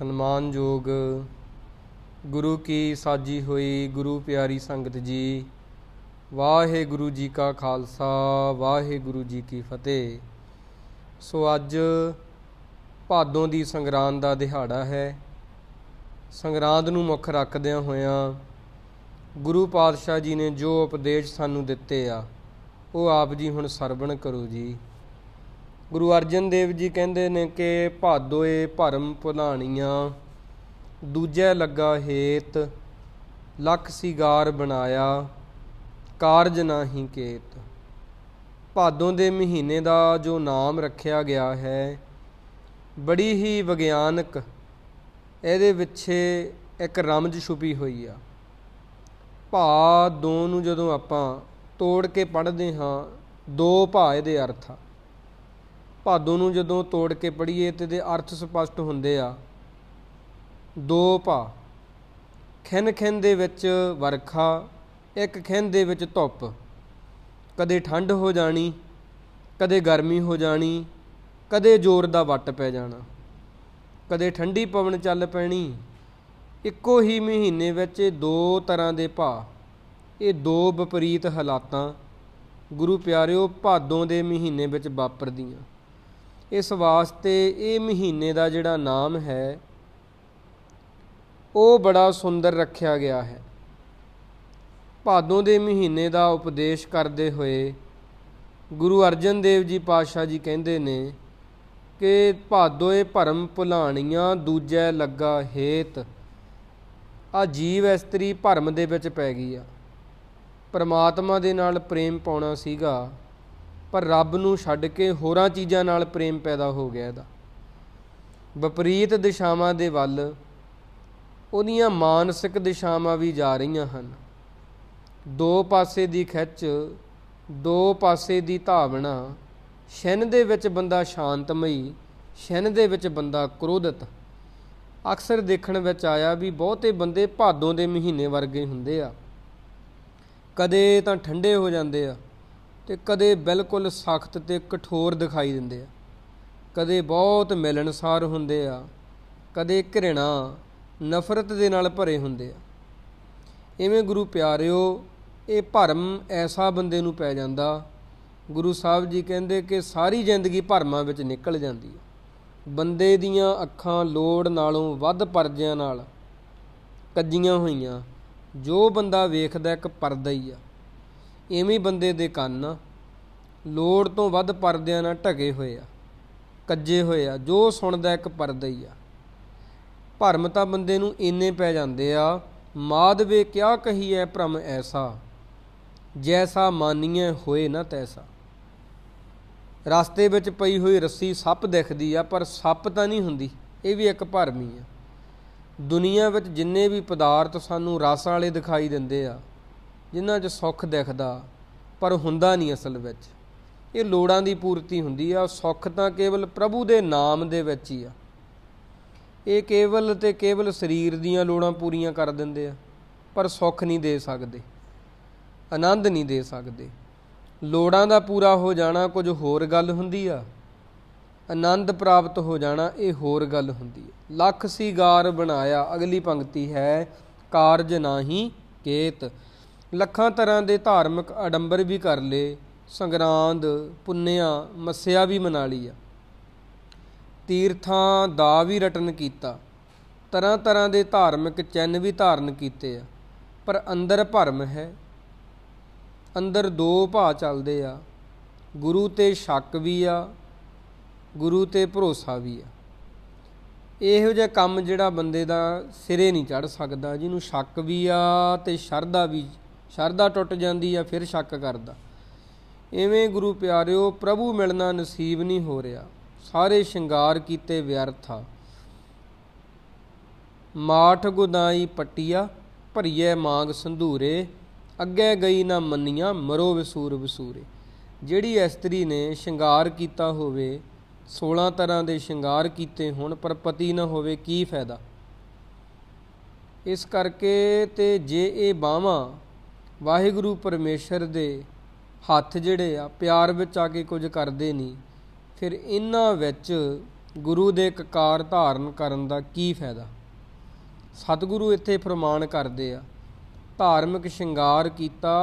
ਸਨਮਾਨਯੋਗ ਗੁਰੂ ਕੀ ਸਾਜੀ ਹੋਈ ਗੁਰੂ ਪਿਆਰੀ ਸੰਗਤ ਜੀ ਵਾਹਿਗੁਰੂ ਜੀ ਕਾ ਖਾਲਸਾ ਵਾਹਿਗੁਰੂ ਜੀ ਕੀ ਫਤਿਹ ਸੋ ਅੱਜ ਭਾਦੋਂ ਦੀ ਸੰਗਰਾਂਦ ਦਾ ਦਿਹਾੜਾ ਹੈ ਸੰਗਰਾਂਦ ਨੂੰ ਮੁੱਖ ਰੱਖਦਿਆਂ ਹੋਇਆਂ ਗੁਰੂ ਪਾਤਸ਼ਾਹ ਜੀ ਨੇ ਜੋ ਉਪਦੇਸ਼ ਸਾਨੂੰ ਦਿੱਤੇ ਆ ਉਹ ਆਪ ਜੀ ਹੁਣ ਸਰਵਣ ਕਰੋ ਜੀ ਗੁਰੂ ਅਰਜਨ ਦੇਵ ਜੀ ਕਹਿੰਦੇ ਨੇ ਕਿ ਭਾਦੋਏ ਭਰਮ ਭੁਲਾਣੀਆਂ ਦੂਜੇ ਲੱਗਾ ਹੇਤ ਲੱਖ ਸਿਗਾਰ ਬਣਾਇਆ ਕਾਰਜ ਨਾਹੀ ਕੇਤ ਭਾਦੋਂ ਦੇ ਮਹੀਨੇ ਦਾ ਜੋ ਨਾਮ ਰੱਖਿਆ ਗਿਆ ਹੈ ਬੜੀ ਹੀ ਵਿਗਿਆਨਕ ਇਹਦੇ ਵਿੱਚ ਇੱਕ ਰਮਜ ਛੁਪੀ ਹੋਈ ਆ ਭਾਦੋਂ ਨੂੰ ਜਦੋਂ ਆਪਾਂ ਤੋੜ ਕੇ ਪੜ੍ਹਦੇ ਹਾਂ ਦੋ ਭਾਏ ਦੇ ਅਰਥ ਆ ਭਾਦੋਂ ਨੂੰ ਜਦੋਂ ਤੋੜ ਕੇ ਪੜੀਏ ਤੇ ਦੇ ਅਰਥ ਸਪਸ਼ਟ ਹੁੰਦੇ ਆ ਦੋ ਭਾ ਖਿੰਨ ਖਿੰਨ ਦੇ ਵਿੱਚ ਵਰਖਾ ਇੱਕ ਖਿੰਨ ਦੇ ਵਿੱਚ ਧੁੱਪ ਕਦੇ ਠੰਡ ਹੋ ਜਾਣੀ ਕਦੇ ਗਰਮੀ ਹੋ ਜਾਣੀ ਕਦੇ ਜ਼ੋਰ ਦਾ ਵੱਟ ਪੈ ਜਾਣਾ ਕਦੇ ਠੰਡੀ ਪਵਨ ਚੱਲ ਪੈਣੀ ਇੱਕੋ ਹੀ ਮਹੀਨੇ ਵਿੱਚ ਦੋ ਤਰ੍ਹਾਂ ਦੇ ਭਾ ਇਹ ਦੋ ਵਿਪਰੀਤ ਹਾਲਾਤਾਂ ਗੁਰੂ ਪਿਆਰਿਓ ਭਾਦੋਂ ਦੇ ਮਹੀਨੇ ਵਿੱਚ ਵਾਪਰਦੀਆਂ ਇਸ ਵਾਸਤੇ ਇਹ ਮਹੀਨੇ ਦਾ ਜਿਹੜਾ ਨਾਮ ਹੈ ਉਹ ਬੜਾ ਸੁੰਦਰ ਰੱਖਿਆ ਗਿਆ ਹੈ ਭਾਦੋਂ ਦੇ ਮਹੀਨੇ ਦਾ ਉਪਦੇਸ਼ ਕਰਦੇ ਹੋਏ ਗੁਰੂ ਅਰਜਨ ਦੇਵ ਜੀ ਪਾਤਸ਼ਾਹ ਜੀ ਕਹਿੰਦੇ ਨੇ ਕਿ ਭਾਦੋਏ ਭਰਮ ਭੁਲਾਣੀਆਂ ਦੂਜੈ ਲੱਗਾ ਹੇਤ ਆ ਜੀਵ ਇਸਤਰੀ ਭਰਮ ਦੇ ਵਿੱਚ ਪੈ ਗਈ ਆ ਪਰਮਾਤਮਾ ਦੇ ਨਾਲ ਪ੍ਰੇਮ ਪਾਉਣਾ ਸੀਗਾ ਪਰ ਰੱਬ ਨੂੰ ਛੱਡ ਕੇ ਹੋਰਾਂ ਚੀਜ਼ਾਂ ਨਾਲ ਪ੍ਰੇਮ ਪੈਦਾ ਹੋ ਗਿਆ ਇਹਦਾ ਵਿਪਰੀਤ ਦਿਸ਼ਾਵਾਂ ਦੇ ਵੱਲ ਉਹਦੀਆਂ ਮਾਨਸਿਕ ਦਿਸ਼ਾਵਾਂ ਵੀ ਜਾ ਰਹੀਆਂ ਹਨ ਦੋ ਪਾਸੇ ਦੀ ਖਿੱਚ ਦੋ ਪਾਸੇ ਦੀ ਧਾਵਣਾ ਛਿਨ ਦੇ ਵਿੱਚ ਬੰਦਾ ਸ਼ਾਂਤਮਈ ਛਿਨ ਦੇ ਵਿੱਚ ਬੰਦਾ ਕ੍ਰੋਧਿਤ ਅਕਸਰ ਦੇਖਣ ਵਿੱਚ ਆਇਆ ਵੀ ਬਹੁਤੇ ਬੰਦੇ ਭਾਦੋਂ ਦੇ ਮਹੀਨੇ ਵਰਗੇ ਹੁੰਦੇ ਆ ਕਦੇ ਤਾਂ ਠੰਡੇ ਹੋ ਜਾਂਦੇ ਆ ਤੇ ਕਦੇ ਬਿਲਕੁਲ ਸਖਤ ਤੇ ਕਠੋਰ ਦਿਖਾਈ ਦਿੰਦੇ ਆ ਕਦੇ ਬਹੁਤ ਮਿਲਣਸਾਰ ਹੁੰਦੇ ਆ ਕਦੇ ਘਿਰਣਾ ਨਫ਼ਰਤ ਦੇ ਨਾਲ ਭਰੇ ਹੁੰਦੇ ਆ ਇਵੇਂ ਗੁਰੂ ਪਿਆਰਿਓ ਇਹ ਭਰਮ ਐਸਾ ਬੰਦੇ ਨੂੰ ਪੈ ਜਾਂਦਾ ਗੁਰੂ ਸਾਹਿਬ ਜੀ ਕਹਿੰਦੇ ਕਿ ਸਾਰੀ ਜ਼ਿੰਦਗੀ ਭਰਮਾਂ ਵਿੱਚ ਨਿਕਲ ਜਾਂਦੀ ਹੈ ਬੰਦੇ ਦੀਆਂ ਅੱਖਾਂ ਲੋੜ ਨਾਲੋਂ ਵੱਧ ਪਰਦਿਆਂ ਨਾਲ ਕੱਜੀਆਂ ਹੋਈਆਂ ਜੋ ਬੰਦਾ ਵੇਖਦਾ ਇੱਕ ਪਰਦਾ ਹੀ ਆ ਇਵੇਂ ਬੰਦੇ ਦੇ ਕੰਨ ਲੋੜ ਤੋਂ ਵੱਧ ਪਰਦਿਆਂ ਨਾਲ ਢਕੇ ਹੋਏ ਆ ਕੱਜੇ ਹੋਏ ਆ ਜੋ ਸੁਣਦਾ ਇੱਕ ਪਰਦਾ ਹੀ ਆ ਭਰਮ ਤਾਂ ਬੰਦੇ ਨੂੰ ਇੰਨੇ ਪੈ ਜਾਂਦੇ ਆ ਮਾਦਵੇ ਕਿਆ ਕਹੀਐ ਭ੍ਰਮ ਐਸਾ ਜੈਸਾ ਮਾਨੀਏ ਹੋਏ ਨਾ ਤੈਸਾ ਰਸਤੇ ਵਿੱਚ ਪਈ ਹੋਈ ਰੱਸੀ ਸੱਪ ਦਿਖਦੀ ਆ ਪਰ ਸੱਪ ਤਾਂ ਨਹੀਂ ਹੁੰਦੀ ਇਹ ਵੀ ਇੱਕ ਭਰਮੀ ਆ ਦੁਨੀਆ ਵਿੱਚ ਜਿੰਨੇ ਵੀ ਪਦਾਰਥ ਸਾਨੂੰ ਰਸ ਵਾਲੇ ਦਿਖਾਈ ਦਿੰਦੇ ਆ ਜਿਨ੍ਹਾਂ 'ਚ ਸੁੱਖ ਦਿਖਦਾ ਪਰ ਹੁੰਦਾ ਨਹੀਂ ਅਸਲ ਵਿੱਚ ਇਹ ਲੋੜਾਂ ਦੀ ਪੂਰਤੀ ਹੁੰਦੀ ਆ ਸੁੱਖ ਤਾਂ ਕੇਵਲ ਪ੍ਰਭੂ ਦੇ ਨਾਮ ਦੇ ਵਿੱਚ ਹੀ ਆ ਇਹ ਕੇਵਲ ਤੇ ਕੇਵਲ ਸਰੀਰ ਦੀਆਂ ਲੋੜਾਂ ਪੂਰੀਆਂ ਕਰ ਦਿੰਦੇ ਆ ਪਰ ਸੁੱਖ ਨਹੀਂ ਦੇ ਸਕਦੇ ਆਨੰਦ ਨਹੀਂ ਦੇ ਸਕਦੇ ਲੋੜਾਂ ਦਾ ਪੂਰਾ ਹੋ ਜਾਣਾ ਕੁਝ ਹੋਰ ਗੱਲ ਹੁੰਦੀ ਆ ਆਨੰਦ ਪ੍ਰਾਪਤ ਹੋ ਜਾਣਾ ਇਹ ਹੋਰ ਗੱਲ ਹੁੰਦੀ ਹੈ ਲੱਖ ਸੀਗਾਰ ਬਣਾਇਆ ਅਗਲੀ ਪੰਕਤੀ ਹੈ ਕਾਰਜ ਨਾਹੀ ਕੇਤ ਲੱਖਾਂ ਤਰ੍ਹਾਂ ਦੇ ਧਾਰਮਿਕ ਅਡੰਬਰ ਵੀ ਕਰ ਲਏ ਸੰਗਰਾਂਦ ਪੁੰਨਿਆ ਮੱਸਿਆ ਵੀ ਮਨਾ ਲਿਆ ਤੀਰਥਾਂ ਦਾ ਵੀ ਰਟਨ ਕੀਤਾ ਤਰ੍ਹਾਂ ਤਰ੍ਹਾਂ ਦੇ ਧਾਰਮਿਕ ਚਿੰਨ ਵੀ ਧਾਰਨ ਕੀਤੇ ਆ ਪਰ ਅੰਦਰ ਭਰਮ ਹੈ ਅੰਦਰ ਦੋ ਭਾਅ ਚੱਲਦੇ ਆ ਗੁਰੂ ਤੇ ਸ਼ੱਕ ਵੀ ਆ ਗੁਰੂ ਤੇ ਭਰੋਸਾ ਵੀ ਆ ਇਹੋ ਜਿਹਾ ਕੰਮ ਜਿਹੜਾ ਬੰਦੇ ਦਾ ਸਿਰੇ ਨਹੀਂ ਚੜ ਸਕਦਾ ਜਿਹਨੂੰ ਸ਼ੱਕ ਵੀ ਆ ਤੇ ਸ਼ਰਧਾ ਵੀ ਸ਼ਰਧਾ ਟੁੱਟ ਜਾਂਦੀ ਆ ਫਿਰ ਸ਼ੱਕ ਕਰਦਾ ਐਵੇਂ ਗੁਰੂ ਪਿਆਰਿਓ ਪ੍ਰਭੂ ਮਿਲਣਾ ਨਸੀਬ ਨਹੀਂ ਹੋ ਰਿਹਾ ਸਾਰੇ ਸ਼ਿੰਗਾਰ ਕੀਤੇ ਵਿਅਰਥਾ ਮਾਠ ਗੁਦਾਈ ਪਟਿਆ ਭਰੀਏ ਮਾਂਗ ਸੰਧੂਰੇ ਅੱਗੇ ਗਈ ਨਾ ਮੰਨੀਆਂ ਮਰੋ ਵਿਸੂਰ ਵਿਸੂਰੇ ਜਿਹੜੀ ਇਸਤਰੀ ਨੇ ਸ਼ਿੰਗਾਰ ਕੀਤਾ ਹੋਵੇ 16 ਤਰ੍ਹਾਂ ਦੇ ਸ਼ਿੰਗਾਰ ਕੀਤੇ ਹੁਣ ਪਰ ਪਤੀ ਨਾ ਹੋਵੇ ਕੀ ਫਾਇਦਾ ਇਸ ਕਰਕੇ ਤੇ ਜੇ ਇਹ ਬਾਵਾ ਵਾਹਿਗੁਰੂ ਪਰਮੇਸ਼ਰ ਦੇ ਹੱਥ ਜਿਹੜੇ ਆ ਪਿਆਰ ਵਿੱਚ ਆ ਕੇ ਕੁਝ ਕਰਦੇ ਨਹੀਂ ਫਿਰ ਇਹਨਾਂ ਵਿੱਚ ਗੁਰੂ ਦੇ ਕਕਾਰ ਧਾਰਨ ਕਰਨ ਦਾ ਕੀ ਫਾਇਦਾ ਸਤਿਗੁਰੂ ਇੱਥੇ ਫਰਮਾਨ ਕਰਦੇ ਆ ਧਾਰਮਿਕ ਸ਼ਿੰਗਾਰ ਕੀਤਾ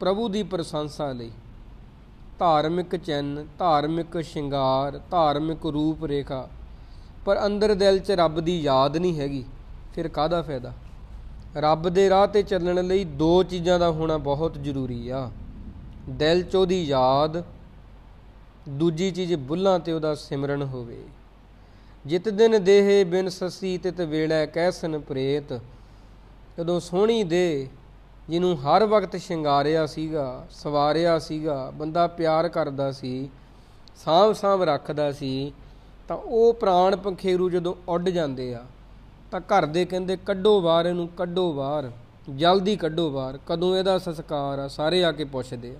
ਪ੍ਰਭੂ ਦੀ ਪ੍ਰਸ਼ੰਸਾ ਲਈ ਧਾਰਮਿਕ ਚਿੰਨ ਧਾਰਮਿਕ ਸ਼ਿੰਗਾਰ ਧਾਰਮਿਕ ਰੂਪ ਰੇਖਾ ਪਰ ਅੰਦਰ ਦਿਲ 'ਚ ਰੱਬ ਦੀ ਯਾਦ ਨਹੀਂ ਹੈਗੀ ਫਿਰ ਕਾਹਦਾ ਫਾਇਦਾ ਰੱਬ ਦੇ ਰਾਹ ਤੇ ਚੱਲਣ ਲਈ ਦੋ ਚੀਜ਼ਾਂ ਦਾ ਹੋਣਾ ਬਹੁਤ ਜ਼ਰੂਰੀ ਆ ਦਿਲ 'ਚ ਉਹਦੀ ਯਾਦ ਦੂਜੀ ਚੀਜ਼ ਬੁੱਲਾਂ ਤੇ ਉਹਦਾ ਸਿਮਰਨ ਹੋਵੇ ਜਿਤ ਦਿਨ ਦੇਹੇ ਬਿਨ ਸਸੀ ਤਿਤ ਵੇਲਾ ਸਨ ਪ੍ਰੇਤ ਜਦੋਂ ਸੋਹਣੀ ਦੇ ਜਿਹਨੂੰ ਹਰ ਵਕਤ ਸ਼ਿੰਗਾਰਿਆ ਸੀਗਾ ਸਵਾਰਿਆ ਸੀਗਾ ਬੰਦਾ ਪਿਆਰ ਕਰਦਾ ਸੀ ਸਾਂਭ ਸਾਂਭ ਰੱਖਦਾ ਸੀ ਤਾਂ ਉਹ ਪ੍ਰਾਣ ਪੰਖੇਰੂ ਜਦੋਂ ਉੱਡ ਜਾਂਦੇ ਆ ਤਾਂ ਘਰ ਦੇ ਕਹਿੰਦੇ ਕੱਢੋ ਬਾਹਰ ਇਹਨੂੰ ਕੱਢੋ ਬਾਹਰ ਜਲਦੀ ਕੱਢੋ ਬਾਹਰ ਕਦੋਂ ਇਹਦਾ ਸੰਸਕਾਰ ਆ ਸਾਰੇ ਆ ਕੇ ਪੁੱਛਦੇ ਆ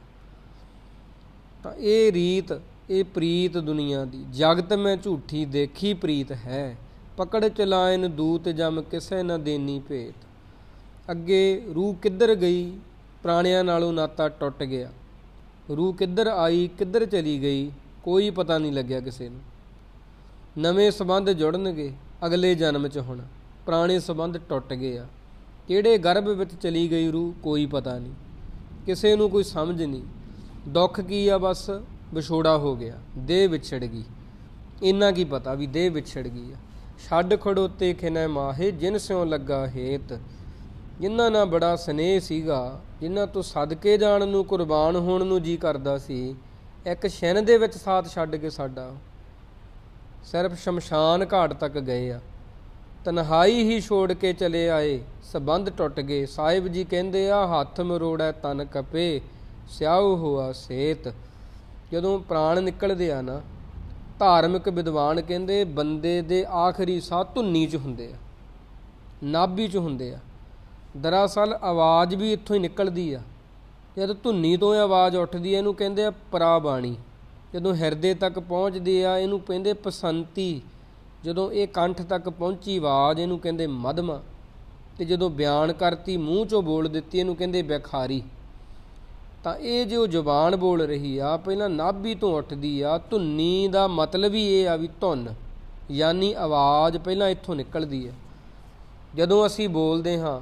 ਤਾਂ ਇਹ ਰੀਤ ਇਹ ਪ੍ਰੀਤ ਦੁਨੀਆ ਦੀ ਜਗਤ ਮੈਂ ਝੂਠੀ ਦੇਖੀ ਪ੍ਰੀਤ ਹੈ ਪਕੜ ਚਲਾਇਨ ਦੂਤ ਜਮ ਕਿਸੇ ਨਾ ਦੇਨੀ ਭੇਤ ਅੱਗੇ ਰੂਹ ਕਿੱਧਰ ਗਈ ਪ੍ਰਾਣਿਆਂ ਨਾਲੋਂ ਨਾਤਾ ਟੁੱਟ ਗਿਆ ਰੂਹ ਕਿੱਧਰ ਆਈ ਕਿੱਧਰ ਚਲੀ ਗਈ ਕੋਈ ਪਤਾ ਨਹੀਂ ਲੱਗਿਆ ਕਿਸੇ ਨੂੰ ਨਵੇਂ ਸਬੰਧ ਜੁੜਨਗੇ ਅਗਲੇ ਜਨਮ 'ਚ ਹੁਣ ਪੁਰਾਣੇ ਸਬੰਧ ਟੁੱਟ ਗਏ ਆ ਕਿਹੜੇ ਗਰਭ ਵਿੱਚ ਚਲੀ ਗਈ ਰੂਹ ਕੋਈ ਪਤਾ ਨਹੀਂ ਕਿਸੇ ਨੂੰ ਕੋਈ ਸਮਝ ਨਹੀਂ ਦੁੱਖ ਕੀ ਆ ਬਸ ਵਿਛੋੜਾ ਹੋ ਗਿਆ ਦੇਹ ਵਿਛੜ ਗਈ ਇੰਨਾ ਕੀ ਪਤਾ ਵੀ ਦੇਹ ਵਿਛੜ ਗਈ ਆ ਛੱਡ ਖੜੋਤੇ ਖਿਨੈ ਮਾਹੇ ਜਿਨ ਸਿਉ ਲੱਗਾ ਹੇਤ ਜਿਨ੍ਹਾਂ ਨਾਲ ਬੜਾ ਸਨੇਹ ਸੀਗਾ ਜਿਨ੍ਹਾਂ ਤੋਂ ਸਦਕੇ ਜਾਣ ਨੂੰ ਕੁਰਬਾਨ ਹੋਣ ਨੂੰ ਜੀ ਕਰਦਾ ਸੀ ਇੱਕ ਛਿਨ ਦੇ ਵਿੱਚ ਸਾਥ ਛੱਡ ਕੇ ਸਾਡਾ ਸਿਰਫ ਸ਼ਮਸ਼ਾਨ ਘਾਟ ਤੱਕ ਗਏ ਆ ਤਨਹਾਈ ਹੀ ਛੋੜ ਕੇ ਚਲੇ ਆਏ ਸਬੰਧ ਟੁੱਟ ਗਏ ਸਾਹਿਬ ਜੀ ਕਹਿੰਦੇ ਆ ਹੱਥ ਮਰੋੜਾ ਤਨ ਕਪੇ ਸਿਆਉ ਹੋਆ ਸੇਤ ਜਦੋਂ ਪ੍ਰਾਣ ਨਿਕਲਦੇ ਆ ਨਾ ਧਾਰਮਿਕ ਵਿਦਵਾਨ ਕਹਿੰਦੇ ਬੰਦੇ ਦੇ ਆਖਰੀ ਸਾਹ ਧੁੰਨੀ 'ਚ ਹੁੰਦੇ ਆ ਨਾਭੀ 'ਚ ਹੁੰਦੇ ਆ ਦਰਅਸਲ ਆਵਾਜ਼ ਵੀ ਇੱਥੋਂ ਹੀ ਨਿਕਲਦੀ ਆ ਜਦ ਧੁੰਨੀ ਤੋਂ ਆਵਾਜ਼ ਉੱਠਦੀ ਹੈ ਇਹਨੂੰ ਕਹਿੰਦੇ ਆ ਬਾਣੀ ਜਦੋਂ ਹਿਰਦੇ ਤੱਕ ਪਹੁੰਚਦੀ ਆ ਇਹਨੂੰ ਕਹਿੰਦੇ ਪਸੰਤੀ ਜਦੋਂ ਇਹ ਕੰਠ ਤੱਕ ਪਹੁੰਚੀ ਆਵਾਜ਼ ਇਹਨੂੰ ਕਹਿੰਦੇ ਮਦਮਾ ਤੇ ਜਦੋਂ ਬਿਆਨ ਕਰਤੀ ਮੂੰਹ ਚੋਂ ਬੋਲ ਦਿੱਤੀ ਇਹਨੂੰ ਕਹਿੰਦੇ ਵਿਖਾਰੀ ਤਾਂ ਇਹ ਜੋ ਜ਼ੁਬਾਨ ਬੋਲ ਰਹੀ ਆ ਪਹਿਲਾਂ ਨਾਭੀ ਤੋਂ ਉੱਠਦੀ ਆ ਧੁੰਨੀ ਦਾ ਮਤਲਬ ਹੀ ਇਹ ਆ ਵੀ ਧੁੰਨ ਯਾਨੀ ਆਵਾਜ਼ ਪਹਿਲਾਂ ਇੱਥੋਂ ਨਿਕਲਦੀ ਆ ਜਦੋਂ ਅਸੀਂ ਬੋਲਦੇ ਹਾਂ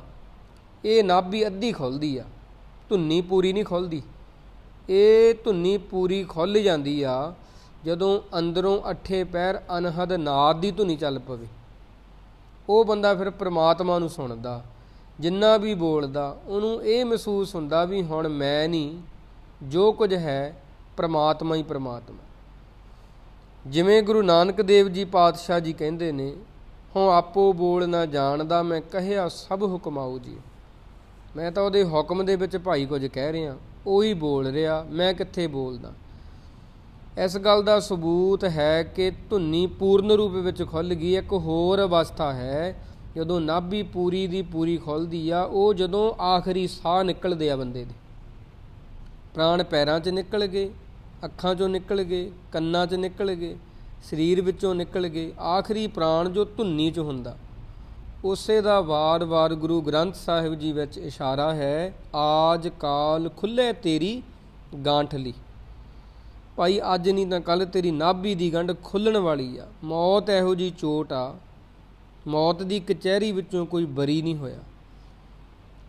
ਇਹ ਨਾਭੀ ਅੱਧੀ ਖੁੱਲਦੀ ਆ ਧੁੰਨੀ ਪੂਰੀ ਨਹੀਂ ਖੁੱਲਦੀ ਇਹ ਧੁੰਨੀ ਪੂਰੀ ਖੁੱਲ ਜਾਂਦੀ ਆ ਜਦੋਂ ਅੰਦਰੋਂ ਅੱਠੇ ਪੈਰ ਅਨਹਦ ਨਾਦ ਦੀ ਧੁਨੀ ਚੱਲ ਪਵੇ ਉਹ ਬੰਦਾ ਫਿਰ ਪ੍ਰਮਾਤਮਾ ਨੂੰ ਸੁਣਦਾ ਜਿੰਨਾ ਵੀ ਬੋਲਦਾ ਉਹਨੂੰ ਇਹ ਮਹਿਸੂਸ ਹੁੰਦਾ ਵੀ ਹੁਣ ਮੈਂ ਨਹੀਂ ਜੋ ਕੁਝ ਹੈ ਪ੍ਰਮਾਤਮਾ ਹੀ ਪ੍ਰਮਾਤਮਾ ਜਿਵੇਂ ਗੁਰੂ ਨਾਨਕ ਦੇਵ ਜੀ ਪਾਤਸ਼ਾਹ ਜੀ ਕਹਿੰਦੇ ਨੇ ਹਉ ਆਪੋ ਬੋਲ ਨਾ ਜਾਣਦਾ ਮੈਂ ਕਹਿਆ ਸਭ ਹੁਕਮਾਉ ਜੀ ਮੈਂ ਤਾਂ ਉਹਦੇ ਹੁਕਮ ਦੇ ਵਿੱਚ ਭਾਈ ਕੁਝ ਕਹਿ ਰਿਹਾ ਉਹੀ ਬੋਲ ਰਿਹਾ ਮੈਂ ਕਿੱਥੇ ਬੋਲਦਾ ਇਸ ਗੱਲ ਦਾ ਸਬੂਤ ਹੈ ਕਿ ਧੁੰਨੀ ਪੂਰਨ ਰੂਪ ਵਿੱਚ ਖੁੱਲ ਗਈ ਇੱਕ ਹੋਰ ਅਵਸਥਾ ਹੈ ਜਦੋਂ ਨਾਭੀ ਪੂਰੀ ਦੀ ਪੂਰੀ ਖੁੱਲਦੀ ਆ ਉਹ ਜਦੋਂ ਆਖਰੀ ਸਾਹ ਨਿਕਲਦੇ ਆ ਬੰਦੇ ਦੇ ਪ੍ਰਾਣ ਪੈਰਾਂ 'ਚ ਨਿਕਲ ਗਏ ਅੱਖਾਂ 'ਚੋਂ ਨਿਕਲ ਗਏ ਕੰਨਾਂ 'ਚ ਨਿਕਲ ਗਏ ਸਰੀਰ ਵਿੱਚੋਂ ਨਿਕਲ ਗਏ ਆਖਰੀ ਪ੍ਰਾਣ ਜੋ ਧੁੰਨੀ 'ਚ ਹੁੰਦਾ ਉਸੇ ਦਾ ਵਾਰ-ਵਾਰ ਗੁਰੂ ਗ੍ਰੰਥ ਸਾਹਿਬ ਜੀ ਵਿੱਚ ਇਸ਼ਾਰਾ ਹੈ ਆਜ ਕਾਲ ਖੁੱਲੇ ਤੇਰੀ ਗਾਂਠਲੀ ਭਾਈ ਅੱਜ ਨਹੀਂ ਤਾਂ ਕੱਲ ਤੇਰੀ ਨਾਭੀ ਦੀ ਗੰਢ ਖੁੱਲਣ ਵਾਲੀ ਆ ਮੌਤ ਇਹੋ ਜੀ ਚੋਟ ਆ ਮੌਤ ਦੀ ਕਚਹਿਰੀ ਵਿੱਚੋਂ ਕੋਈ ਬਰੀ ਨਹੀਂ ਹੋਇਆ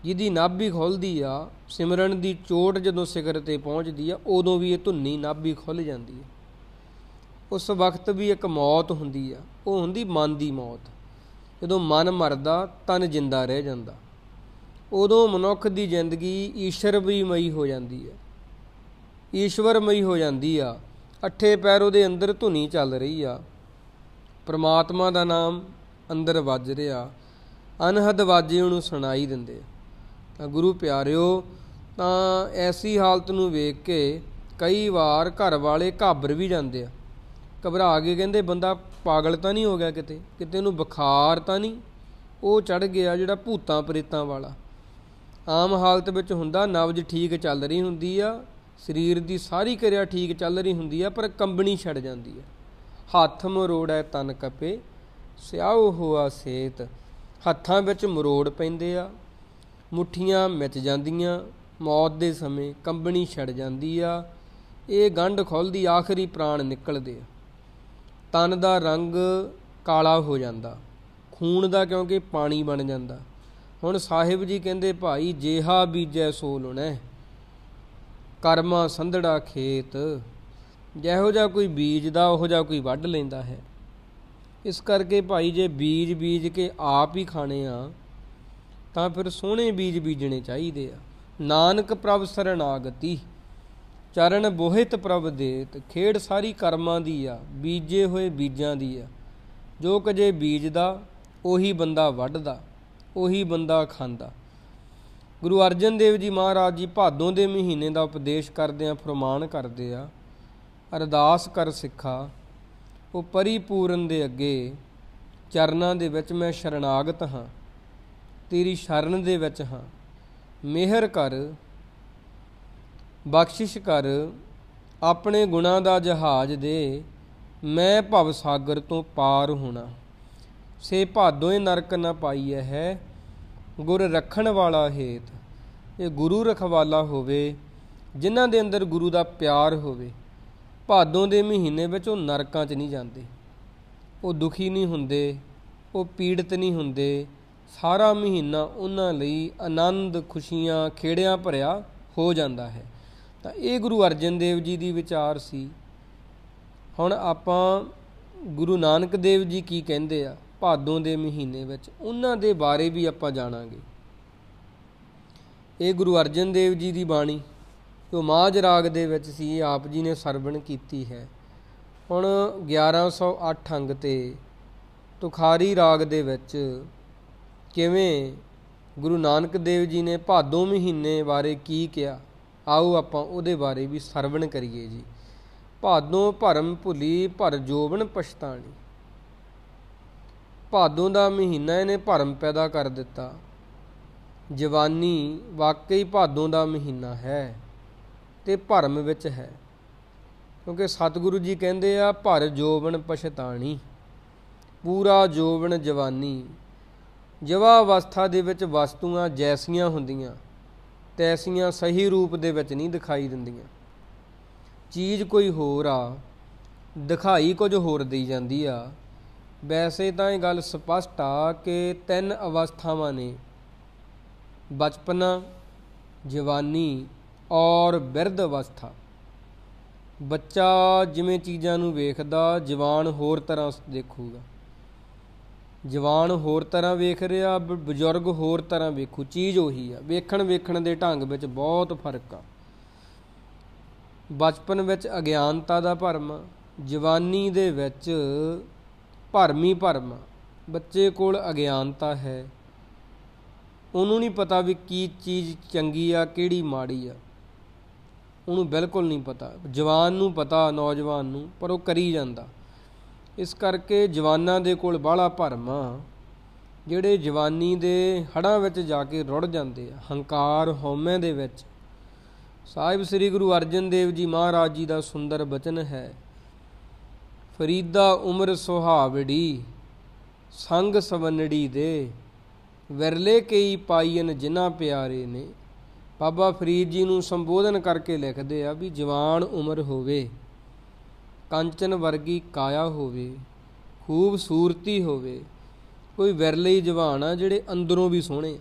ਜਿਹਦੀ ਨਾਭੀ ਖੁੱਲਦੀ ਆ ਸਿਮਰਨ ਦੀ ਚੋਟ ਜਦੋਂ ਸਿਖਰ ਤੇ ਪਹੁੰਚਦੀ ਆ ਉਦੋਂ ਵੀ ਇਹ ਧੁੰਨੀ ਨਾਭੀ ਖੁੱਲ ਜਾਂਦੀ ਆ ਉਸ ਵਕਤ ਵੀ ਇੱਕ ਮੌਤ ਹੁੰਦੀ ਆ ਉਹ ਹੁੰਦੀ ਮਨ ਦੀ ਮੌਤ ਜਦੋਂ ਮਨ ਮਰਦਾ ਤਨ ਜਿੰਦਾ ਰਹਿ ਜਾਂਦਾ ਉਦੋਂ ਮਨੁੱਖ ਦੀ ਜ਼ਿੰਦਗੀ ਈਸ਼ਰ ਵੀ ਮਈ ਹੋ ਜਾਂਦੀ ਹੈ ਈਸ਼ਵਰਮਈ ਹੋ ਜਾਂਦੀ ਆ ਅੱਠੇ ਪੈਰ ਉਹਦੇ ਅੰਦਰ ਧੁਨੀ ਚੱਲ ਰਹੀ ਆ ਪ੍ਰਮਾਤਮਾ ਦਾ ਨਾਮ ਅੰਦਰ ਵੱਜ ਰਿਹਾ ਅਨਹਦ ਵਾਜੇ ਉਹਨੂੰ ਸੁਣਾਈ ਦਿੰਦੇ ਤਾਂ ਗੁਰੂ ਪਿਆਰਿਓ ਤਾਂ ਐਸੀ ਹਾਲਤ ਨੂੰ ਵੇਖ ਕੇ ਕਈ ਵਾਰ ਘਰ ਵਾਲੇ ਘਾਬਰ ਵੀ ਜਾਂਦੇ ਆ ਘਬਰਾ ਕੇ ਕਹਿੰਦੇ ਬੰਦਾ ਪਾਗਲ ਤਾਂ ਨਹੀਂ ਹੋ ਗਿਆ ਕਿਤੇ ਕਿਤੇ ਨੂੰ ਬੁਖਾਰ ਤਾਂ ਨਹੀਂ ਉਹ ਚੜ ਗਿਆ ਜਿਹੜਾ ਭੂਤਾਂ ਪ੍ਰੇਤਾਂ ਵਾਲਾ ਆਮ ਹਾਲਤ ਵਿੱਚ ਹੁੰਦਾ ਨਬਜ ਠੀਕ ਚੱਲ ਰਹੀ ਹੁੰਦੀ ਆ ਸਰੀਰ ਦੀ ਸਾਰੀ ਕਿਰਿਆ ਠੀਕ ਚੱਲ ਰਹੀ ਹੁੰਦੀ ਆ ਪਰ ਕੰਬਣੀ ਛੱਡ ਜਾਂਦੀ ਆ ਹੱਥ ਮਰੋੜੈ ਤਨ ਕਪੇ ਸਿਆਉ ਹੋਆ ਸੇਤ ਹੱਥਾਂ ਵਿੱਚ ਮਰੋੜ ਪੈਂਦੇ ਆ ਮੁਠੀਆਂ ਮਿਚ ਜਾਂਦੀਆਂ ਮੌਤ ਦੇ ਸਮੇਂ ਕੰਬਣੀ ਛੱਡ ਜਾਂਦੀ ਆ ਇਹ ਗੰਢ ਖੁੱਲਦੀ ਆਖਰੀ ਪ੍ਰਾਣ ਨਿਕਲਦੇ ਆ ਤਨ ਦਾ ਰੰਗ ਕਾਲਾ ਹੋ ਜਾਂਦਾ ਖੂਨ ਦਾ ਕਿਉਂਕਿ ਪਾਣੀ ਬਣ ਜਾਂਦਾ ਹੁਣ ਸਾਹਿਬ ਜੀ ਕਹਿੰਦੇ ਭਾਈ ਜੇਹਾ ਬੀਜੈ ਸੋ ਲੁਣੈ ਕਰਮਾ ਸੰਧੜਾ ਖੇਤ ਜਿਹੋ ਜਿਹਾ ਕੋਈ ਬੀਜ ਦਾ ਉਹੋ ਜਿਹਾ ਕੋਈ ਵੱਢ ਲੈਂਦਾ ਹੈ ਇਸ ਕਰਕੇ ਭਾਈ ਜੇ ਬੀਜ ਬੀਜ ਕੇ ਆਪ ਹੀ ਖਾਣੇ ਆ ਤਾਂ ਫਿਰ ਸੋਹਣੇ ਬੀਜ ਬੀਜਣੇ ਚਾਹੀਦੇ ਆ ਨਾਨਕ ਪ੍ਰਭ ਸਰਣਾਗਤੀ ਚਰਨ ਬੋਹਿਤ ਪ੍ਰਭ ਦੇਤ ਖੇੜ ਸਾਰੀ ਕਰਮਾਂ ਦੀ ਆ ਬੀਜੇ ਹੋਏ ਬੀਜਾਂ ਦੀ ਆ ਜੋ ਕਜੇ ਬੀਜਦਾ ਉਹੀ ਬੰਦਾ ਵੱਢਦਾ ਉਹੀ ਬੰਦਾ ਖਾਂਦਾ ਗੁਰੂ ਅਰਜਨ ਦੇਵ ਜੀ ਮਹਾਰਾਜ ਜੀ ਭਾਦੋਂ ਦੇ ਮਹੀਨੇ ਦਾ ਉਪਦੇਸ਼ ਕਰਦੇ ਆ ਫਰਮਾਨ ਕਰਦੇ ਆ ਅਰਦਾਸ ਕਰ ਸਿੱਖਾ ਉਹ ਪਰਿਪੂਰਨ ਦੇ ਅੱਗੇ ਚਰਨਾਂ ਦੇ ਵਿੱਚ ਮੈਂ ਸ਼ਰਨਾਗਤ ਹਾਂ ਤੇਰੀ ਸ਼ਰਨ ਦੇ ਵਿੱਚ ਹਾਂ ਮਿਹਰ ਕਰ ਬਖਸ਼ਿਸ਼ ਕਰ ਆਪਣੇ ਗੁਣਾ ਦਾ ਜਹਾਜ਼ ਦੇ ਮੈਂ ਭਵ ਸਾਗਰ ਤੋਂ ਪਾਰ ਹੋਣਾ ਸੇ ਭਾਦੋਂ ਇਹ ਨਰਕ ਨਾ ਪਾਈਏ ਹੈ ਗੁਰ ਰੱਖਣ ਵਾਲਾ ਹੇਤ ਇਹ ਗੁਰੂ ਰਖਵਾਲਾ ਹੋਵੇ ਜਿਨ੍ਹਾਂ ਦੇ ਅੰਦਰ ਗੁਰੂ ਦਾ ਪਿਆਰ ਹੋਵੇ ਭਾਦੋਂ ਦੇ ਮਹੀਨੇ ਵਿੱਚ ਉਹ ਨਰਕਾਂ 'ਚ ਨਹੀਂ ਜਾਂਦੇ ਉਹ ਦੁਖੀ ਨਹੀਂ ਹੁੰਦੇ ਉਹ ਪੀੜਤ ਨਹੀਂ ਹੁੰਦੇ ਸਾਰਾ ਮਹੀਨਾ ਉਹਨਾਂ ਲਈ ਆਨੰਦ ਖੁਸ਼ੀਆਂ ਖੇੜਿਆਂ ਭਰਿਆ ਹੋ ਜਾਂਦਾ ਹੈ ਤਾਂ ਇਹ ਗੁਰੂ ਅਰਜਨ ਦੇਵ ਜੀ ਦੀ ਵਿਚਾਰ ਸੀ ਹੁਣ ਆਪਾਂ ਗੁਰੂ ਨਾਨਕ ਦੇਵ ਜੀ ਕੀ ਕਹਿੰਦੇ ਆ ਭਾਦੋਂ ਦੇ ਮਹੀਨੇ ਵਿੱਚ ਉਹਨਾਂ ਦੇ ਬਾਰੇ ਵੀ ਆਪਾਂ ਜਾਣਾਂਗੇ ਇਹ ਗੁਰੂ ਅਰਜਨ ਦੇਵ ਜੀ ਦੀ ਬਾਣੀ ਜੋ ਮਾਝ ਰਾਗ ਦੇ ਵਿੱਚ ਸੀ ਆਪ ਜੀ ਨੇ ਸਰਵਣ ਕੀਤੀ ਹੈ ਹੁਣ 1108 ਅੰਗ ਤੇ ਤੁਖਾਰੀ ਰਾਗ ਦੇ ਵਿੱਚ ਕਿਵੇਂ ਗੁਰੂ ਨਾਨਕ ਦੇਵ ਜੀ ਨੇ ਭਾਦੋਂ ਮਹੀਨੇ ਬਾਰੇ ਕੀ ਕਿਹਾ ਆਓ ਆਪਾਂ ਉਹਦੇ ਬਾਰੇ ਵੀ ਸਰਵਣ ਕਰੀਏ ਜੀ ਭਾਦੋਂ ਭਰਮ ਭੁਲੀ ਭਰ ਜੋਵਨ ਪਛਤਾਣੀ ਭਾਦੋਂ ਦਾ ਮਹੀਨਾ ਇਹਨੇ ਭਰਮ ਪੈਦਾ ਕਰ ਦਿੱਤਾ ਜਵਾਨੀ ਵਾਕਈ ਭਾਦੋਂ ਦਾ ਮਹੀਨਾ ਹੈ ਤੇ ਭਰਮ ਵਿੱਚ ਹੈ ਕਿਉਂਕਿ ਸਤਿਗੁਰੂ ਜੀ ਕਹਿੰਦੇ ਆ ਭਰ ਜੋਵਨ ਪਛਤਾਣੀ ਪੂਰਾ ਜੋਵਨ ਜਵਾਨੀ ਜਵਾ ਅਵਸਥਾ ਦੇ ਵਿੱਚ ਵਸਤੂਆਂ ਜੈਸੀਆਂ ਹੁੰਦੀਆਂ ਤੈਸੀਆਂ ਸਹੀ ਰੂਪ ਦੇ ਵਿੱਚ ਨਹੀਂ ਦਿਖਾਈ ਦਿੰਦੀਆਂ ਚੀਜ਼ ਕੋਈ ਹੋਰ ਆ ਦਿਖਾਈ ਕੁਝ ਹੋਰ ਦੇਈ ਜਾਂਦੀ ਆ ਵੈਸੇ ਤਾਂ ਇਹ ਗੱਲ ਸਪਸ਼ਟ ਆ ਕਿ ਤਿੰਨ ਅਵਸਥਾਵਾਂ ਨੇ ਬਚਪਨਾ ਜਵਾਨੀ ਔਰ ਬਿਰਧ ਅਵਸਥਾ ਬੱਚਾ ਜਿਵੇਂ ਚੀਜ਼ਾਂ ਨੂੰ ਵੇਖਦਾ ਜਵਾਨ ਹੋਰ ਤਰ੍ਹਾਂ ਦੇਖੂਗਾ ਜਵਾਨ ਹੋਰ ਤਰ੍ਹਾਂ ਵੇਖ ਰਿਹਾ ਬਜ਼ੁਰਗ ਹੋਰ ਤਰ੍ਹਾਂ ਵੇਖੂ ਚੀਜ਼ ਉਹੀ ਆ ਵੇਖਣ ਵੇਖਣ ਦੇ ਢੰਗ ਵਿੱਚ ਬਹੁਤ ਫਰਕ ਆ ਬਚਪਨ ਵਿੱਚ ਅਗਿਆਨਤਾ ਦਾ ਭਰਮ ਜਵਾਨੀ ਦੇ ਵਿੱਚ ਭਰਮੀ ਭਰਮ ਬੱਚੇ ਕੋਲ ਅਗਿਆਨਤਾ ਹੈ ਉਹਨੂੰ ਨਹੀਂ ਪਤਾ ਵੀ ਕੀ ਚੀਜ਼ ਚੰਗੀ ਆ ਕਿਹੜੀ ਮਾੜੀ ਆ ਉਹਨੂੰ ਬਿਲਕੁਲ ਨਹੀਂ ਪਤਾ ਜਵਾਨ ਨੂੰ ਪਤਾ ਨੌਜਵਾਨ ਨੂੰ ਪਰ ਉਹ ਕਰੀ ਜਾਂਦਾ ਇਸ ਕਰਕੇ ਜਵਾਨਾਂ ਦੇ ਕੋਲ ਬਾਹਲਾ ਭਰਮ ਜਿਹੜੇ ਜਵਾਨੀ ਦੇ ਹੜਾਂ ਵਿੱਚ ਜਾ ਕੇ ਰੁੜ ਜਾਂਦੇ ਆ ਹੰਕਾਰ ਹਉਮੈ ਦੇ ਵਿੱਚ ਸਾਹਿਬ ਸ੍ਰੀ ਗੁਰੂ ਅਰਜਨ ਦੇਵ ਜੀ ਮਹਾਰਾਜ ਜੀ ਦਾ ਸੁੰਦਰ ਬਚਨ ਹੈ ਫਰੀਦਾ ਉਮਰ ਸੁਹਾਵੜੀ ਸੰਗ ਸਵੰਨੜੀ ਦੇ ਵਿਰਲੇ ਕਈ ਪਾਈਨ ਜਿਨ੍ਹਾਂ ਪਿਆਰੇ ਨੇ ਬਾਬਾ ਫਰੀਦ ਜੀ ਨੂੰ ਸੰਬੋਧਨ ਕਰਕੇ ਲਿਖਦੇ ਆ ਵੀ ਜਵਾਨ ਉਮਰ ਹੋਵੇ ਕੰਚਨ ਵਰਗੀ ਕਾਇਆ ਹੋਵੇ ਖੂਬਸੂਰਤੀ ਹੋਵੇ ਕੋਈ ਵਿਰਲੇ ਜਵਾਨ ਆ ਜਿਹੜੇ ਅੰਦਰੋਂ ਵੀ ਸੋਹਣੇ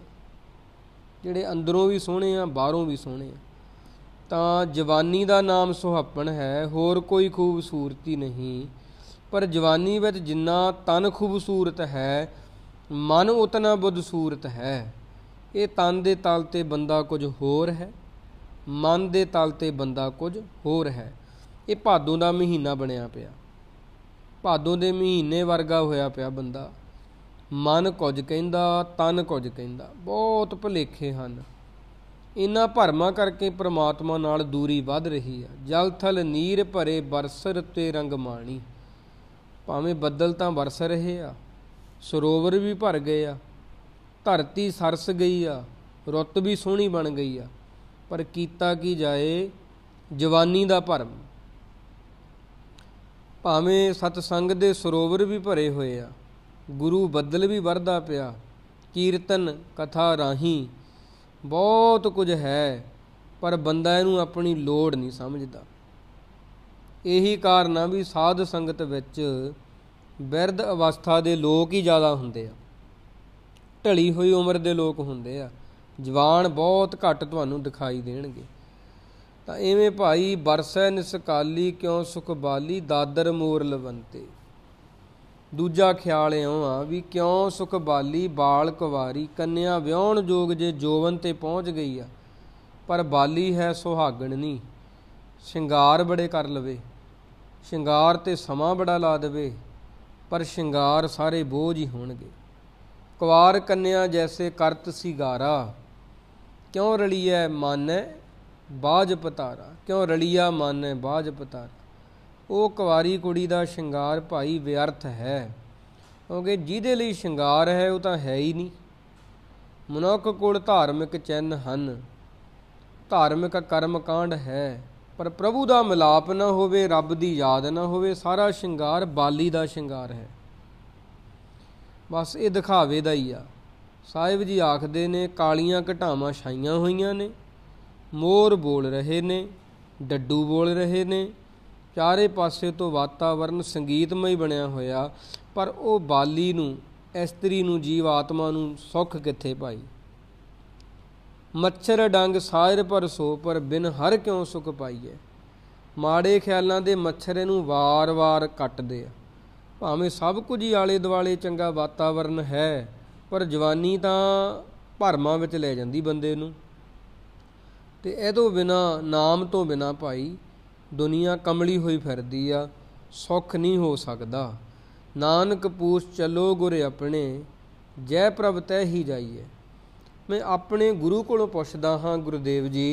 ਜਿਹੜੇ ਅੰਦਰੋਂ ਵੀ ਸੋਹਣੇ ਆ ਬਾਹਰੋਂ ਵੀ ਸੋਹਣੇ ਆ ਤਾਂ ਜਵਾਨੀ ਦਾ ਨਾਮ ਸੁਹਾਪਣ ਹੈ ਹੋਰ ਕੋਈ ਖੂਬਸੂਰਤੀ ਨਹੀਂ ਪਰ ਜਵਾਨੀ ਵਿੱਚ ਜਿੰਨਾ ਤਨ ਖੂਬਸੂਰਤ ਹੈ ਮਨ ਉਤਨਾ ਬਦਸੂਰਤ ਹੈ ਇਹ ਤਨ ਦੇ ਤਲ ਤੇ ਬੰਦਾ ਕੁਝ ਹੋਰ ਹੈ ਮਨ ਦੇ ਤਲ ਤੇ ਬੰਦਾ ਕੁਝ ਹੋਰ ਹੈ ਇਹ ਭਾਦੋਂ ਦਾ ਮਹੀਨਾ ਬਣਿਆ ਪਿਆ ਭਾਦੋਂ ਦੇ ਮਹੀਨੇ ਵਰਗਾ ਹੋਇਆ ਪਿਆ ਬੰਦਾ ਮਨ ਕੁਝ ਕਹਿੰਦਾ ਤਨ ਕੁਝ ਕਹਿੰਦਾ ਬਹੁਤ ਭਲੇਖੇ ਹਨ ਇਨਾ ਭਰਮਾ ਕਰਕੇ ਪ੍ਰਮਾਤਮਾ ਨਾਲ ਦੂਰੀ ਵੱਧ ਰਹੀ ਹੈ ਜਲ ਥਲ ਨੀਰ ਭਰੇ ਬਰਸਰ ਤੇ ਰੰਗ ਮਾਣੀ ਭਾਵੇਂ ਬੱਦਲ ਤਾਂ ਵਰਸ ਰਹੇ ਆ ਸਰੋਵਰ ਵੀ ਭਰ ਗਏ ਆ ਧਰਤੀ ਸਰਸ ਗਈ ਆ ਰੁੱਤ ਵੀ ਸੋਹਣੀ ਬਣ ਗਈ ਆ ਪਰ ਕੀਤਾ ਕੀ ਜਾਏ ਜਵਾਨੀ ਦਾ ਭਰਮ ਭਾਵੇਂ ਸਤ ਸੰਗ ਦੇ ਸਰੋਵਰ ਵੀ ਭਰੇ ਹੋਏ ਆ ਗੁਰੂ ਬੱਦਲ ਵੀ ਵਰਦਾ ਪਿਆ ਕੀਰਤਨ ਕਥਾ ਰਾਹੀ ਬਹੁਤ ਕੁਝ ਹੈ ਪਰ ਬੰਦਾ ਇਹਨੂੰ ਆਪਣੀ ਲੋੜ ਨਹੀਂ ਸਮਝਦਾ ਇਹੀ ਕਾਰਨ ਆ ਵੀ ਸਾਧ ਸੰਗਤ ਵਿੱਚ ਬਿਰਧ ਅਵਸਥਾ ਦੇ ਲੋਕ ਹੀ ਜ਼ਿਆਦਾ ਹੁੰਦੇ ਆ ਢਲੀ ਹੋਈ ਉਮਰ ਦੇ ਲੋਕ ਹੁੰਦੇ ਆ ਜਵਾਨ ਬਹੁਤ ਘੱਟ ਤੁਹਾਨੂੰ ਦਿਖਾਈ ਦੇਣਗੇ ਤਾਂ ਐਵੇਂ ਭਾਈ ਬਰਸੈ ਨਿਸਕਾਲੀ ਕਿਉ ਸੁਖਬਾਲੀ ਦਾਦਰ ਮੋਰ ਲਵੰਤੇ ਦੂਜਾ ਖਿਆਲ ਇਹੋ ਆ ਵੀ ਕਿਉ ਸੁਖਬਾਲੀ ਬਾਲ ਕੁਵਾਰੀ ਕੰਨਿਆ ਵਿਆਹਣ ਜੋਗ ਜੇ ਜੋਵਨ ਤੇ ਪਹੁੰਚ ਗਈ ਆ ਪਰ ਬਾਲੀ ਹੈ ਸੁਹਾਗਣ ਨਹੀਂ ਸ਼ਿੰਗਾਰ ਬੜੇ ਕਰ ਲਵੇ ਸ਼ਿੰਗਾਰ ਤੇ ਸਮਾਂ ਬੜਾ ਲਾ ਦੇਵੇ ਪਰ ਸ਼ਿੰਗਾਰ ਸਾਰੇ ਬੋਝ ਹੀ ਹੋਣਗੇ ਕੁਵਾਰ ਕੰਨਿਆ ਜੈਸੇ ਕਰਤ ਸਿਗਾਰਾ ਕਿਉਂ ਰਲੀਐ ਮਨ ਬਾਜ ਪਤਾਰਾ ਕਿਉਂ ਰਲੀਆ ਮਨ ਬਾਜ ਪਤਾਰਾ ਉਹ ਕੁਵਾਰੀ ਕੁੜੀ ਦਾ ਸ਼ਿੰਗਾਰ ਭਾਈ ਵਿਅਰਥ ਹੈ ਕਿਉਂਕਿ ਜਿਹਦੇ ਲਈ ਸ਼ਿੰਗਾਰ ਹੈ ਉਹ ਤਾਂ ਹੈ ਹੀ ਨਹੀਂ ਮਨੁੱਖ ਕੋਲ ਧਾਰਮਿਕ ਚਿੰਨ ਹਨ ਧਾਰਮਿਕ ਕਰਮ ਕਾਂਡ ਹੈ ਪਰ ਪ੍ਰਭੂ ਦਾ ਮਿਲਾਪ ਨਾ ਹੋਵੇ ਰੱਬ ਦੀ ਯਾਦ ਨਾ ਹੋਵੇ ਸਾਰਾ ਸ਼ਿੰਗਾਰ ਬਾਲੀ ਦਾ ਸ਼ਿੰਗਾਰ ਹੈ ਬਸ ਇਹ ਦਿਖਾਵੇ ਦਾ ਹੀ ਆ ਸਾਹਿਬ ਜੀ ਆਖਦੇ ਨੇ ਕਾਲੀਆਂ ਘਟਾਵਾਂ ਛਾਈਆਂ ਹੋਈਆਂ ਨੇ ਮੋਰ ਬੋਲ ਰਹੇ ਨੇ ਡੱਡੂ ਬੋਲ ਰਹੇ ਨੇ ਚਾਰੇ ਪਾਸੇ ਤੋਂ ਵਾਤਾਵਰਨ ਸੰਗੀਤਮਈ ਬਣਿਆ ਹੋਇਆ ਪਰ ਉਹ ਬਾਲੀ ਨੂੰ ਇਸਤਰੀ ਨੂੰ ਜੀਵ ਆਤਮਾ ਨੂੰ ਸੁੱਖ ਕਿੱਥੇ ਪਾਈ ਮੱਛਰ ਡੰਗ ਸਾਇਰ ਪਰ ਸੋ ਪਰ ਬਿਨ ਹਰ ਕਿਉਂ ਸੁਖ ਪਾਈਏ ਮਾੜੇ ਖਿਆਲਾਂ ਦੇ ਮੱਛਰੇ ਨੂੰ ਵਾਰ-ਵਾਰ ਕੱਟਦੇ ਆ ਭਾਵੇਂ ਸਭ ਕੁਝ ਹੀ ਆਲੇ ਦੁਆਲੇ ਚੰਗਾ ਵਾਤਾਵਰਨ ਹੈ ਪਰ ਜਵਾਨੀ ਤਾਂ ਭਰਮਾਂ ਵਿੱਚ ਲੈ ਜਾਂਦੀ ਬੰਦੇ ਨੂੰ ਤੇ ਇਹ ਤੋਂ ਬਿਨਾ ਨਾਮ ਤੋਂ ਬਿਨਾ ਭਾਈ ਦੁਨੀਆ ਕਮਲੀ ਹੋਈ ਫਿਰਦੀ ਆ ਸੁਖ ਨਹੀਂ ਹੋ ਸਕਦਾ ਨਾਨਕ ਪੂਛ ਚਲੋ ਗੁਰੇ ਆਪਣੇ ਜੈ ਪ੍ਰਭ ਤੈ ਹੀ ਜਾਈਏ ਮੈਂ ਆਪਣੇ ਗੁਰੂ ਕੋਲੋਂ ਪੁੱਛਦਾ ਹਾਂ ਗੁਰਦੇਵ ਜੀ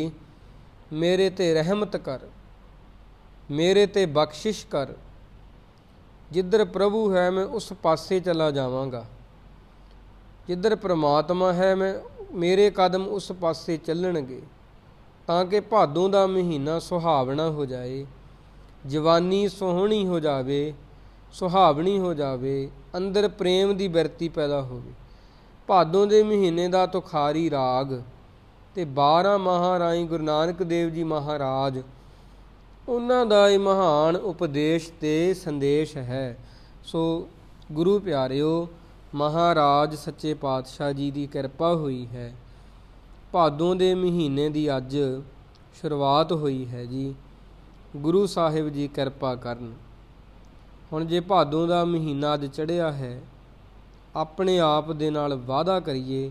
ਮੇਰੇ ਤੇ ਰਹਿਮਤ ਕਰ ਮੇਰੇ ਤੇ ਬਖਸ਼ਿਸ਼ ਕਰ ਜਿੱਧਰ ਪ੍ਰਭੂ ਹੈ ਮੈਂ ਉਸ ਪਾਸੇ ਚਲਾ ਜਾਵਾਂਗਾ ਜਿੱਧਰ ਪ੍ਰਮਾਤਮਾ ਹੈ ਮੈਂ ਮੇਰੇ ਕਦਮ ਉਸ ਪਾਸੇ ਚੱਲਣਗੇ ਤਾਂ ਕਿ ਭਾਦੋਂ ਦਾ ਮਹੀਨਾ ਸੁਹਾਵਣਾ ਹੋ ਜਾਏ ਜਵਾਨੀ ਸੋਹਣੀ ਹੋ ਜਾਵੇ ਸੁਹਾਵਣੀ ਹੋ ਜਾਵੇ ਅੰਦਰ ਪ੍ਰੇਮ ਦੀ ਬਿਰਤੀ ਪੈਦਾ ਹੋਵੇ ਭਾਦੋਂ ਦੇ ਮਹੀਨੇ ਦਾ ਤੁਖਾਰੀ ਰਾਗ ਤੇ 12 ਮਹਾਰਾਈ ਗੁਰੂ ਨਾਨਕ ਦੇਵ ਜੀ ਮਹਾਰਾਜ ਉਹਨਾਂ ਦਾ ਇਹ ਮਹਾਨ ਉਪਦੇਸ਼ ਤੇ ਸੰਦੇਸ਼ ਹੈ ਸੋ ਗੁਰੂ ਪਿਆਰਿਓ ਮਹਾਰਾਜ ਸੱਚੇ ਪਾਤਸ਼ਾਹ ਜੀ ਦੀ ਕਿਰਪਾ ਹੋਈ ਹੈ ਭਾਦੋਂ ਦੇ ਮਹੀਨੇ ਦੀ ਅੱਜ ਸ਼ੁਰੂਆਤ ਹੋਈ ਹੈ ਜੀ ਗੁਰੂ ਸਾਹਿਬ ਜੀ ਕਿਰਪਾ ਕਰਨ ਹੁਣ ਜੇ ਭਾਦੋਂ ਦਾ ਮਹੀਨਾ ਅੱਜ ਚੜ੍ਹਿਆ ਹੈ ਆਪਣੇ ਆਪ ਦੇ ਨਾਲ ਵਾਅਦਾ ਕਰੀਏ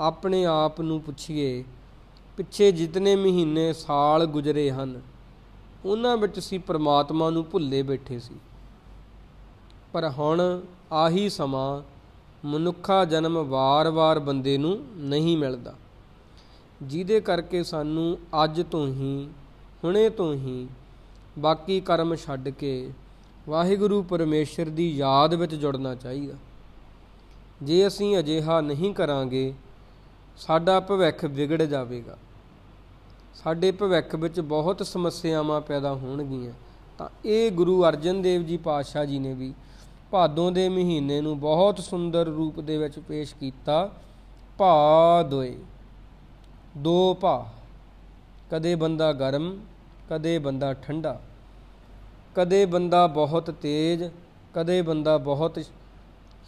ਆਪਣੇ ਆਪ ਨੂੰ ਪੁੱਛੀਏ ਪਿੱਛੇ ਜਿੰਨੇ ਮਹੀਨੇ ਸਾਲ ਗੁਜ਼ਰੇ ਹਨ ਉਹਨਾਂ ਵਿੱਚ ਸੀ ਪ੍ਰਮਾਤਮਾ ਨੂੰ ਭੁੱਲੇ ਬੈਠੇ ਸੀ ਪਰ ਹੁਣ ਆਹੀ ਸਮਾਂ ਮਨੁੱਖਾ ਜਨਮ ਵਾਰ-ਵਾਰ ਬੰਦੇ ਨੂੰ ਨਹੀਂ ਮਿਲਦਾ ਜਿਹਦੇ ਕਰਕੇ ਸਾਨੂੰ ਅੱਜ ਤੋਂ ਹੀ ਹੁਣੇ ਤੋਂ ਹੀ ਬਾਕੀ ਕਰਮ ਛੱਡ ਕੇ ਵਾਹਿਗੁਰੂ ਪਰਮੇਸ਼ਰ ਦੀ ਯਾਦ ਵਿੱਚ ਜੁੜਨਾ ਚਾਹੀਦਾ ਜੇ ਅਸੀਂ ਅਜਿਹਾ ਨਹੀਂ ਕਰਾਂਗੇ ਸਾਡਾ ਭਵਿੱਖ ਵਿਗੜ ਜਾਵੇਗਾ ਸਾਡੇ ਭਵਿੱਖ ਵਿੱਚ ਬਹੁਤ ਸਮੱਸਿਆਵਾਂ ਪੈਦਾ ਹੋਣਗੀਆਂ ਤਾਂ ਇਹ ਗੁਰੂ ਅਰਜਨ ਦੇਵ ਜੀ ਪਾਤਸ਼ਾਹ ਜੀ ਨੇ ਵੀ ਭਾਦੋਂ ਦੇ ਮਹੀਨੇ ਨੂੰ ਬਹੁਤ ਸੁੰਦਰ ਰੂਪ ਦੇ ਵਿੱਚ ਪੇਸ਼ ਕੀਤਾ ਭਾ ਦੋਏ ਦੋ ਭਾ ਕਦੇ ਬੰਦਾ ਗਰਮ ਕਦੇ ਬੰਦਾ ਠੰਡਾ ਕਦੇ ਬੰਦਾ ਬਹੁਤ ਤੇਜ਼ ਕਦੇ ਬੰਦਾ ਬਹੁਤ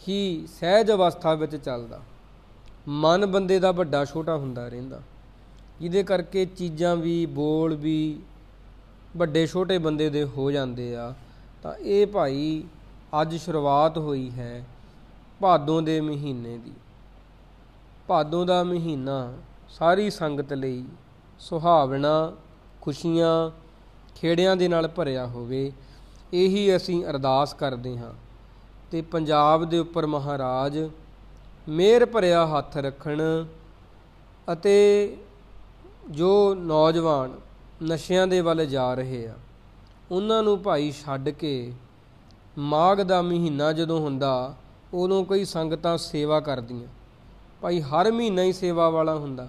ਹੀ ਸਹਿਜ ਅਵਸਥਾ ਵਿੱਚ ਚੱਲਦਾ ਮਨ ਬੰਦੇ ਦਾ ਵੱਡਾ ਛੋਟਾ ਹੁੰਦਾ ਰਹਿੰਦਾ ਜਿਹਦੇ ਕਰਕੇ ਚੀਜ਼ਾਂ ਵੀ ਬੋਲ ਵੀ ਵੱਡੇ ਛੋਟੇ ਬੰਦੇ ਦੇ ਹੋ ਜਾਂਦੇ ਆ ਤਾਂ ਇਹ ਭਾਈ ਅੱਜ ਸ਼ੁਰੂਆਤ ਹੋਈ ਹੈ ਭਾਦੋਂ ਦੇ ਮਹੀਨੇ ਦੀ ਭਾਦੋਂ ਦਾ ਮਹੀਨਾ ਸਾਰੀ ਸੰਗਤ ਲਈ ਸੁਹਾਵਣਾ ਖੁਸ਼ੀਆਂ ਖੇੜਿਆਂ ਦੇ ਨਾਲ ਭਰਿਆ ਹੋਵੇ ਇਹੀ ਅਸੀਂ ਅਰਦਾਸ ਕਰਦੇ ਹਾਂ ਤੇ ਪੰਜਾਬ ਦੇ ਉੱਪਰ ਮਹਾਰਾਜ ਮੇਰ ਭਰਿਆ ਹੱਥ ਰੱਖਣ ਅਤੇ ਜੋ ਨੌਜਵਾਨ ਨਸ਼ਿਆਂ ਦੇ ਵੱਲ ਜਾ ਰਹੇ ਆ ਉਹਨਾਂ ਨੂੰ ਭਾਈ ਛੱਡ ਕੇ ਮਾਘ ਦਾ ਮਹੀਨਾ ਜਦੋਂ ਹੁੰਦਾ ਉਦੋਂ ਕਈ ਸੰਗਤਾਂ ਸੇਵਾ ਕਰਦੀਆਂ ਭਾਈ ਹਰ ਮਹੀਨਾ ਹੀ ਸੇਵਾ ਵਾਲਾ ਹੁੰਦਾ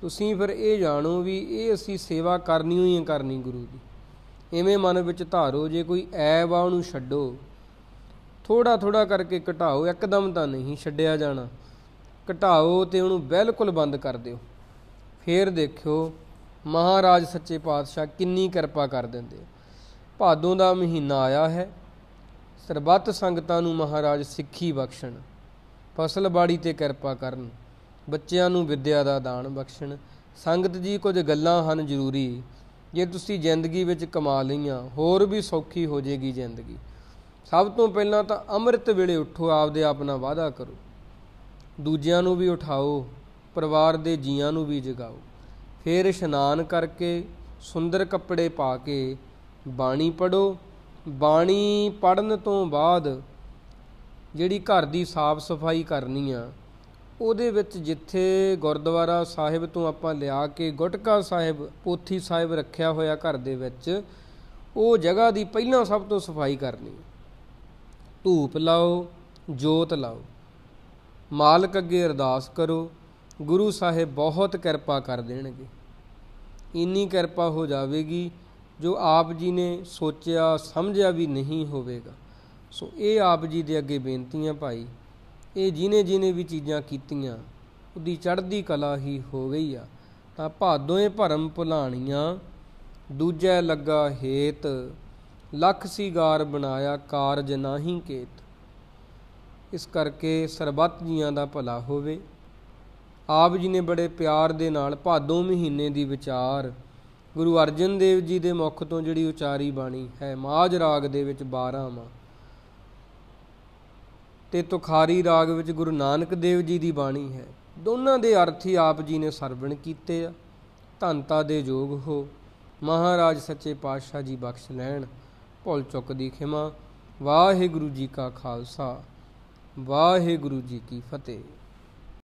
ਤੁਸੀਂ ਫਿਰ ਇਹ ਜਾਣੋ ਵੀ ਇਹ ਅਸੀਂ ਸੇਵਾ ਕਰਨੀ ਹੋਈ ਕਰਨੀ ਗੁਰੂ ਦੀ ਐਵੇਂ ਮਨ ਵਿੱਚ ਧਾਰੋ ਜੇ ਕੋਈ ਐਬ ਆ ਉਹਨੂੰ ਛੱਡੋ ਥੋੜਾ ਥੋੜਾ ਕਰਕੇ ਘਟਾਓ ਇੱਕਦਮ ਤਾਂ ਨਹੀਂ ਛੱਡਿਆ ਜਾਣਾ ਘਟਾਓ ਤੇ ਉਹਨੂੰ ਬਿਲਕੁਲ ਬੰਦ ਕਰ ਦਿਓ ਫੇਰ ਦੇਖਿਓ ਮਹਾਰਾਜ ਸੱਚੇ ਪਾਤਸ਼ਾਹ ਕਿੰਨੀ ਕਿਰਪਾ ਕਰ ਦਿੰਦੇ ਭਾਦੋਂ ਦਾ ਮਹੀਨਾ ਆਇਆ ਹੈ ਸਰਬੱਤ ਸੰਗਤਾਂ ਨੂੰ ਮਹਾਰਾਜ ਸਿੱਖੀ ਬਖਸ਼ਣ ਫਸਲ ਬਾੜੀ ਤੇ ਕਿਰਪਾ ਕਰਨ ਬੱਚਿਆਂ ਨੂੰ ਵਿੱਦਿਆ ਦਾ ਦਾਨ ਬਖਸ਼ਣ ਸੰਗਤ ਜੀ ਕੁਝ ਗੱਲਾਂ ਹਨ ਜ਼ਰੂਰੀ ਜੇ ਤੁਸੀਂ ਜ਼ਿੰਦਗੀ ਵਿੱਚ ਕਮਾ ਲਈਆਂ ਹੋਰ ਵੀ ਸੌਖੀ ਹੋ ਜਾਏਗੀ ਜ਼ਿੰਦਗੀ ਸਭ ਤੋਂ ਪਹਿਲਾਂ ਤਾਂ ਅੰਮ੍ਰਿਤ ਵੇਲੇ ਉੱਠੋ ਆਪਦੇ ਆਪ ਨਾਲ ਵਾਅਦਾ ਕਰੋ ਦੂਜਿਆਂ ਨੂੰ ਵੀ ਉਠਾਓ ਪਰਿਵਾਰ ਦੇ ਜੀਆਂ ਨੂੰ ਵੀ ਜਗਾਓ ਫਿਰ ਇਸ਼ਨਾਨ ਕਰਕੇ ਸੁੰਦਰ ਕੱਪੜੇ ਪਾ ਕੇ ਬਾਣੀ ਪੜੋ ਬਾਣੀ ਪੜਨ ਤੋਂ ਬਾਅਦ ਜਿਹੜੀ ਘਰ ਦੀ ਸਾਫ ਸਫਾਈ ਕਰਨੀ ਆ ਉਹਦੇ ਵਿੱਚ ਜਿੱਥੇ ਗੁਰਦੁਆਰਾ ਸਾਹਿਬ ਤੋਂ ਆਪਾਂ ਲਿਆ ਕੇ ਗੁਟਕਾ ਸਾਹਿਬ ਪੋਥੀ ਸਾਹਿਬ ਰੱਖਿਆ ਹੋਇਆ ਘਰ ਦੇ ਵਿੱਚ ਉਹ ਜਗ੍ਹਾ ਦੀ ਪਹਿਲਾਂ ਸਭ ਤੋਂ ਸਫਾਈ ਕਰਨੀ ਧੂਪ ਲਾਓ ਜੋਤ ਲਾਓ ਮਾਲਕ ਅੱਗੇ ਅਰਦਾਸ ਕਰੋ ਗੁਰੂ ਸਾਹਿਬ ਬਹੁਤ ਕਿਰਪਾ ਕਰ ਦੇਣਗੇ ਇੰਨੀ ਕਿਰਪਾ ਹੋ ਜਾਵੇਗੀ ਜੋ ਆਪ ਜੀ ਨੇ ਸੋਚਿਆ ਸਮਝਿਆ ਵੀ ਨਹੀਂ ਹੋਵੇਗਾ ਸੋ ਇਹ ਆਪ ਜੀ ਦੇ ਅੱਗੇ ਬੇਨਤੀਆਂ ਭਾਈ ਇਹ ਜਿਨੇ ਜਿਨੇ ਵੀ ਚੀਜ਼ਾਂ ਕੀਤੀਆਂ ਉਹਦੀ ਚੜ੍ਹਦੀ ਕਲਾ ਹੀ ਹੋ ਗਈ ਆ ਤਾਂ ਭਾਦੋਏ ਭਰਮ ਭੁਲਾਣੀਆਂ ਦੂਜਾ ਲੱਗਾ ਹੇਤ ਲਖ ਸੀਗਾਰ ਬਣਾਇਆ ਕਾਰਜ ਨਾਹੀ ਕੇਤ ਇਸ ਕਰਕੇ ਸਰਬੱਤ ਜੀਆਂ ਦਾ ਭਲਾ ਹੋਵੇ ਆਪ ਜੀ ਨੇ ਬੜੇ ਪਿਆਰ ਦੇ ਨਾਲ ਭਾਦੋਂ ਮਹੀਨੇ ਦੀ ਵਿਚਾਰ ਗੁਰੂ ਅਰਜਨ ਦੇਵ ਜੀ ਦੇ ਮੁਖ ਤੋਂ ਜਿਹੜੀ ਉਚਾਰੀ ਬਾਣੀ ਹੈ ਮਾਜ ਰਾਗ ਦੇ ਵਿੱਚ 12 ਵਾਂ ਤੇ ਤੁਖਾਰੀ ਰਾਗ ਵਿੱਚ ਗੁਰੂ ਨਾਨਕ ਦੇਵ ਜੀ ਦੀ ਬਾਣੀ ਹੈ ਦੋਨਾਂ ਦੇ ਅਰਥ ਹੀ ਆਪ ਜੀ ਨੇ ਸਰਵਣ ਕੀਤੇ ਆ ਧੰਤਾ ਦੇ ਯੋਗ ਹੋ ਮਹਾਰਾਜ ਸੱਚੇ ਪਾਤਸ਼ਾਹ ਜੀ ਬਖਸ਼ ਲੈਣ ਭੁੱਲ ਚੁੱਕ ਦੀ ਖਿਮਾ ਵਾਹਿਗੁਰੂ ਜੀ ਕਾ ਖਾਲਸਾ ਵਾਹਿਗੁਰੂ ਜੀ ਕੀ ਫਤਿਹ